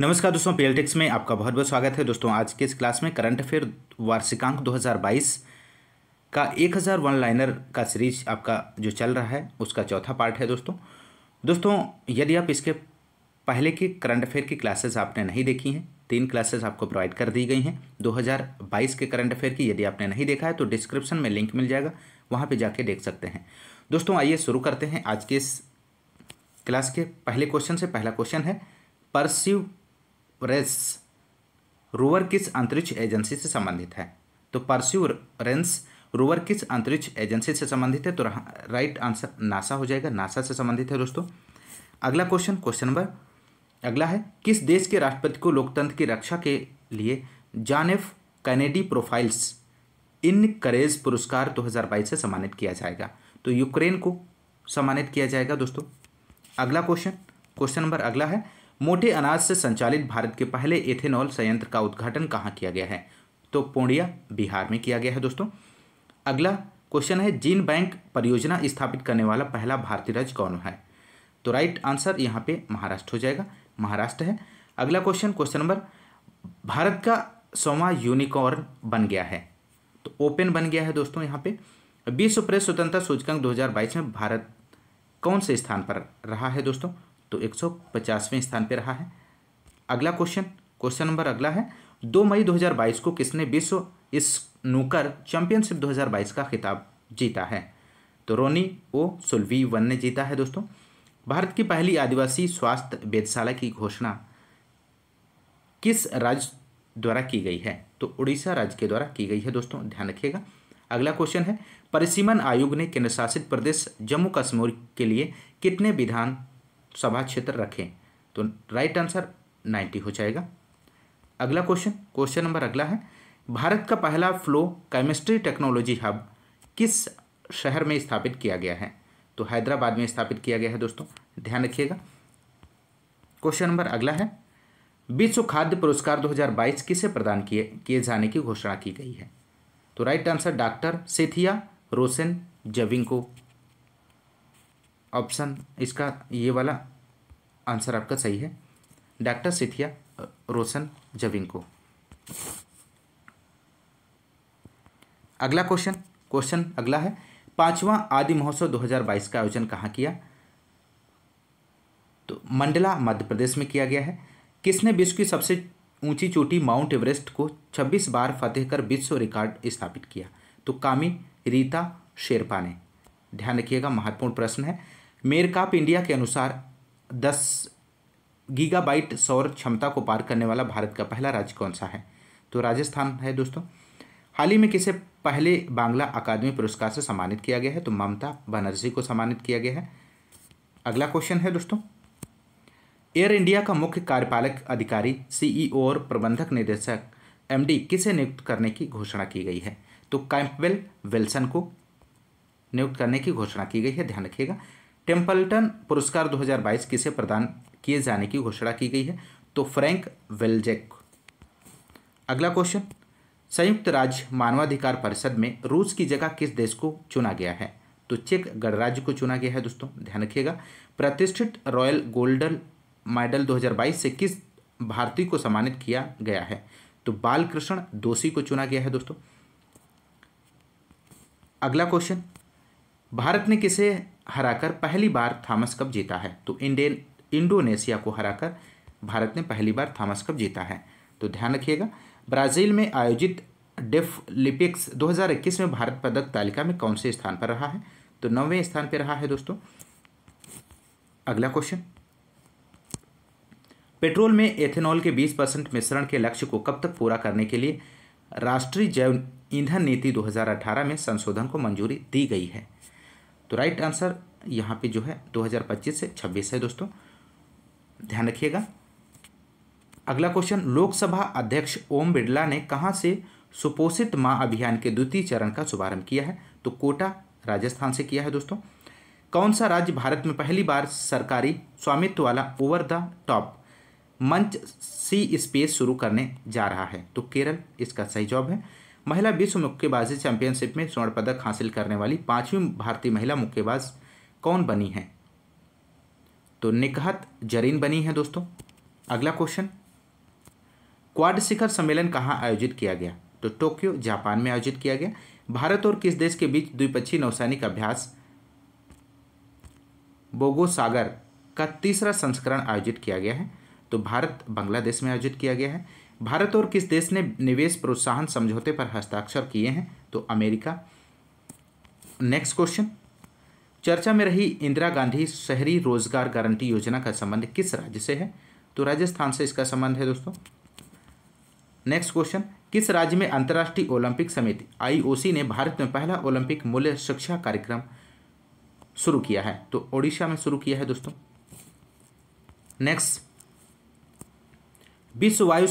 नमस्कार दोस्तों पी में आपका बहुत बहुत स्वागत है दोस्तों आज के इस क्लास में करंट अफेयर वार्षिकांक 2022 का हज़ार वन लाइनर का सीरीज आपका जो चल रहा है उसका चौथा पार्ट है दोस्तों दोस्तों यदि आप इसके पहले के करंट अफेयर की क्लासेस आपने नहीं देखी हैं तीन क्लासेस आपको प्रोवाइड कर दी गई हैं दो के करंट अफेयर की यदि आपने नहीं देखा है तो डिस्क्रिप्शन में लिंक मिल जाएगा वहाँ पर जाके देख सकते हैं दोस्तों आइए शुरू करते हैं आज के इस क्लास के पहले क्वेश्चन से पहला क्वेश्चन है परस्यू परस्यूरेंस रोवर किस अंतरिक्ष एजेंसी से संबंधित है तो परस्यूरेंस रोवर किस अंतरिक्ष एजेंसी से संबंधित है तो राइट आंसर नासा हो जाएगा नासा से संबंधित है दोस्तों अगला क्वेश्चन क्वेश्चन नंबर अगला है किस देश के राष्ट्रपति को लोकतंत्र की रक्षा के लिए जानेफ कैनेडी प्रोफाइल्स इन करेज पुरस्कार 2022 से सम्मानित किया जाएगा तो यूक्रेन को सम्मानित किया जाएगा दोस्तों अगला क्वेश्चन क्वेश्चन नंबर अगला है मोटे अनाज से संचालित भारत के पहले एथेनॉल संयंत्र का उद्घाटन कहाँ किया गया है तो पूर्णिया बिहार में किया गया है दोस्तों अगला क्वेश्चन है जीन बैंक परियोजना स्थापित करने वाला पहला भारतीय राज्य कौन है तो राइट आंसर यहाँ पे महाराष्ट्र हो जाएगा महाराष्ट्र है अगला क्वेश्चन क्वेश्चन नंबर भारत का सोमा यूनिकॉर्न बन गया है तो ओपन बन गया है दोस्तों यहाँ पे विश्व प्रेस स्वतंत्रता सूचकांक 2022 में भारत कौन से स्थान पर रहा है दोस्तों तो एक सौ पचासवें स्थान पर रहा है अगला क्वेश्चन क्वेश्चन नंबर अगला है दो मई 2022 को किसने विश्व इस नूकर चैंपियनशिप 2022 का खिताब जीता है तो रोनी ओ सुलवी वन ने जीता है दोस्तों भारत की पहली आदिवासी स्वास्थ्य वेदशाला की घोषणा किस राज्य द्वारा की गई है तो उड़ीसा राज्य के द्वारा की गई है दोस्तों ध्यान रखिएगा अगला क्वेश्चन है परिसीमन आयोग ने केंद्रशासित प्रदेश जम्मू कश्मीर के लिए कितने विधान सभा क्षेत्र रखें तो राइट आंसर नाइन्टी हो जाएगा अगला क्वेश्चन क्वेश्चन नंबर अगला है भारत का पहला फ्लो केमिस्ट्री टेक्नोलॉजी हब किस शहर में स्थापित किया गया है तो हैदराबाद में स्थापित किया गया है दोस्तों ध्यान रखिएगा क्वेश्चन नंबर अगला है विश्व खाद्य पुरस्कार 2022 किसे प्रदान किए किए जाने की घोषणा की गई है तो right answer doctor Sethia Roshan जविंग को ऑप्शन इसका ये वाला आंसर आपका सही है डॉक्टर सिथिया रोशन को अगला क्वेश्चन क्वेश्चन अगला है पांचवा आदि महोत्सव 2022 का आयोजन कहाँ किया तो मंडला मध्य प्रदेश में किया गया है किसने विश्व की सबसे ऊंची चोटी माउंट एवरेस्ट को 26 बार फतेह कर विश्व रिकॉर्ड स्थापित किया तो कामी रीता शेरपा ने ध्यान रखिएगा महत्वपूर्ण प्रश्न है मेरकाप इंडिया के अनुसार दस गीगाबाइट सौर क्षमता को पार करने वाला भारत का पहला राज्य कौन सा है तो राजस्थान है दोस्तों हाल ही में किसे पहले बांग्ला अकादमी पुरस्कार से सम्मानित किया गया है तो ममता बनर्जी को सम्मानित किया गया है अगला क्वेश्चन है दोस्तों एयर इंडिया का मुख्य कार्यपालक अधिकारी सीईओ और प्रबंधक निदेशक एमडी किसे नियुक्त करने की घोषणा की गई है तो कैंपवेल विल्सन को नियुक्त करने की घोषणा की गई है ध्यान रखिएगा टेम्पल्टन पुरस्कार 2022 किसे प्रदान किए जाने की घोषणा की गई है तो फ्रैंक वेलजेक अगला क्वेश्चन संयुक्त राज्य मानवाधिकार परिषद में रूस की जगह किस देश को चुना गया है तो चेक गणराज्य को चुना गया है दोस्तों ध्यान रखिएगा प्रतिष्ठित रॉयल गोल्डन मेडल 2022 से किस भारतीय को सम्मानित किया गया है तो बालकृष्ण दोषी को चुना गया है दोस्तों अगला क्वेश्चन भारत ने किसे हराकर पहली बार थॉमस कप जीता है तो इंडियन इंडोनेशिया को हराकर भारत ने पहली बार थॉमस कप जीता है तो ध्यान रखिएगा ब्राज़ील में आयोजित डेफलिपिक्स 2021 में भारत पदक तालिका में कौन से स्थान पर रहा है तो नौवें स्थान पर रहा है दोस्तों अगला क्वेश्चन पेट्रोल में एथेनॉल के 20 परसेंट मिश्रण के लक्ष्य को कब तक पूरा करने के लिए राष्ट्रीय जैव ईंधन नीति 2018 में संशोधन को मंजूरी दी गई है तो राइट आंसर यहाँ पे जो है 2025 से 26 है दोस्तों ध्यान रखिएगा अगला क्वेश्चन लोकसभा अध्यक्ष ओम बिरला ने कहाँ से सुपोषित माँ अभियान के द्वितीय चरण का शुभारंभ किया है तो कोटा राजस्थान से किया है दोस्तों कौन सा राज्य भारत में पहली बार सरकारी स्वामित्व वाला ओवर द टॉप मंच सी स्पेस शुरू करने जा रहा है तो केरल इसका सही जॉब है महिला विश्व मुक्केबाजी चैंपियनशिप में स्वर्ण पदक हासिल करने वाली पांचवीं भारतीय महिला मुक्केबाज कौन बनी है तो निकहत जरीन बनी है दोस्तों अगला क्वेश्चन क्वाड शिखर सम्मेलन कहाँ आयोजित किया गया तो टोक्यो जापान में आयोजित किया गया भारत और किस देश के बीच द्विपक्षीय नौसैनिक अभ्यास बोगो सागर का तीसरा संस्करण आयोजित किया गया है तो भारत बांग्लादेश में आयोजित किया गया है भारत और किस देश ने निवेश प्रोत्साहन समझौते पर हस्ताक्षर किए हैं तो अमेरिका नेक्स्ट क्वेश्चन चर्चा में रही इंदिरा गांधी शहरी रोजगार गारंटी योजना का संबंध किस राज्य से है तो राजस्थान से इसका संबंध है दोस्तों नेक्स्ट क्वेश्चन किस राज्य में अंतर्राष्ट्रीय ओलंपिक समिति आईओसी ने भारत में पहला ओलंपिक मूल्य शिक्षा कार्यक्रम शुरू किया है तो ओडिशा में शुरू किया है दोस्तों नेक्स्ट विश्व वायु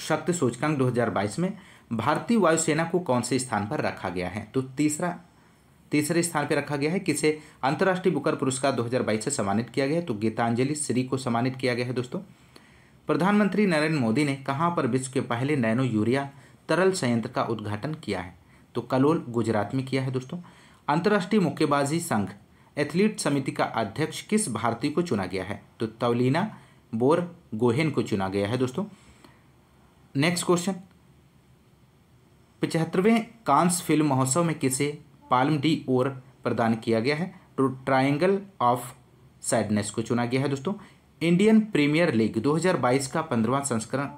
शक्ति सूचकांक 2022 में भारतीय वायुसेना को कौन से स्थान पर रखा गया है तो तीसरा तीसरे स्थान पर रखा गया है किसे अंतर्राष्ट्रीय बुकर पुरस्कार 2022 से सम्मानित किया गया है तो गीतांजलि श्री को सम्मानित किया गया है दोस्तों प्रधानमंत्री नरेंद्र मोदी ने कहाँ पर विश्व के पहले नैनो यूरिया तरल संयंत्र का उद्घाटन किया है तो कलोल गुजरात में किया है दोस्तों अंतर्राष्ट्रीय मुक्केबाजी संघ एथलीट समिति का अध्यक्ष किस भारतीय को चुना गया है तो तवलीना बोर गोहेन को चुना गया है दोस्तों नेक्स्ट क्वेश्चन पचहत्तरवें कांस फिल्म महोत्सव में किसे पालम डी ओर प्रदान किया गया है तो ट्रायंगल ऑफ सैडनेस को चुना गया है दोस्तों इंडियन प्रीमियर लीग 2022 का पंद्रवा संस्करण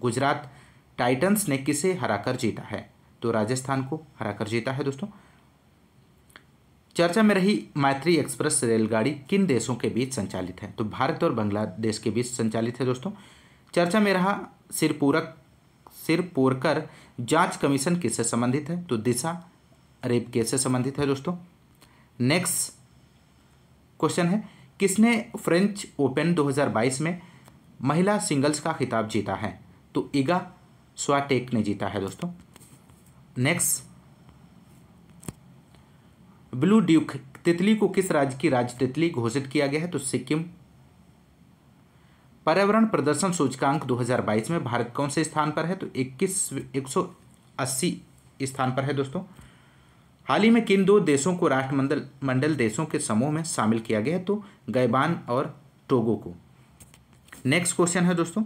गुजरात टाइटंस ने किसे हराकर जीता है तो राजस्थान को हराकर जीता है दोस्तों चर्चा में रही मैत्री एक्सप्रेस रेलगाड़ी किन देशों के बीच संचालित है तो भारत और बांग्लादेश के बीच संचालित है दोस्तों चर्चा में रहा सिरपूरक सिर पोरकर जांच कमीशन किससे संबंधित है तो दिशा रेप केस से संबंधित है दोस्तों नेक्स्ट क्वेश्चन है किसने फ्रेंच ओपन 2022 में महिला सिंगल्स का खिताब जीता है तो इगा स्वाटेक ने जीता है दोस्तों नेक्स्ट ब्लू ड्यूक तितली को किस राज्य की राज्य तितली घोषित किया गया है तो सिक्किम पर्यावरण प्रदर्शन सूचकांक 2022 में भारत कौन से स्थान पर है तो 21 180 स्थान पर है दोस्तों हाल ही में किन दो देशों को राष्ट्रमंडल मंडल देशों के समूह में शामिल किया गया है तो गैबान और टोगो को नेक्स्ट क्वेश्चन है दोस्तों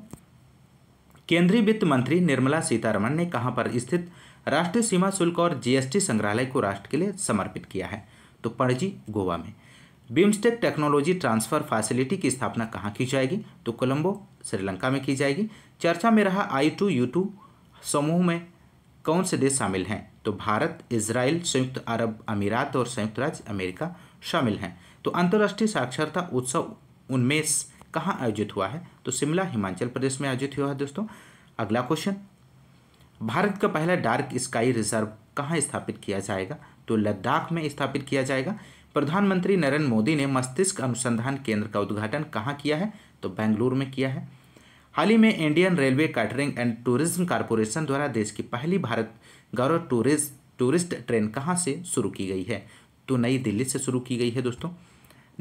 केंद्रीय वित्त मंत्री निर्मला सीतारमण ने कहाँ पर स्थित राष्ट्रीय सीमा शुल्क और जीएसटी संग्रहालय को राष्ट्र के लिए समर्पित किया है तो पणजी गोवा में बिम्स्टेक टेक्नोलॉजी ट्रांसफ़र फैसिलिटी की स्थापना कहाँ की जाएगी तो कोलंबो श्रीलंका में की जाएगी चर्चा में रहा आई टू यू टू समूह में कौन से देश शामिल हैं तो भारत इसराइल संयुक्त अरब अमीरात और संयुक्त राज्य अमेरिका शामिल हैं तो अंतर्राष्ट्रीय साक्षरता उत्सव उन्मेष कहाँ आयोजित हुआ है तो शिमला हिमाचल प्रदेश में आयोजित हुआ है दोस्तों अगला क्वेश्चन भारत का पहला डार्क स्काई रिजर्व कहाँ स्थापित किया जाएगा तो लद्दाख में स्थापित किया जाएगा प्रधानमंत्री नरेंद्र मोदी ने मस्तिष्क अनुसंधान केंद्र का उद्घाटन कहाँ किया है तो बेंगलुरु में किया है हाल ही में Indian Railway Catering and Tourism Corporation द्वारा देश की पहली Bharat Gaurav tourist tourist train कहाँ से शुरू की गई है तो नई दिल्ली से शुरू की गई है दोस्तों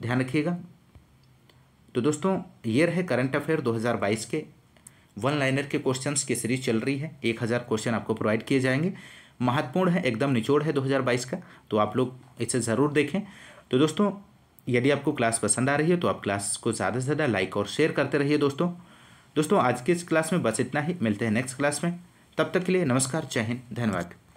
ध्यान रखिएगा तो दोस्तों ये रहे करंट अफेयर 2022 के वन लाइनर के क्वेश्चंस की सीरीज चल रही है 1000 क्वेश्चन आपको प्रोवाइड किए जाएंगे महत्वपूर्ण है एकदम निचोड़ है 2022 का तो आप लोग इसे ज़रूर देखें तो दोस्तों यदि आपको क्लास पसंद आ रही है तो आप क्लास को ज़्यादा से ज़्यादा लाइक और शेयर करते रहिए दोस्तों दोस्तों आज की इस क्लास में बस इतना ही मिलते हैं नेक्स्ट क्लास में तब तक के लिए नमस्कार जय हिंद धन्यवाद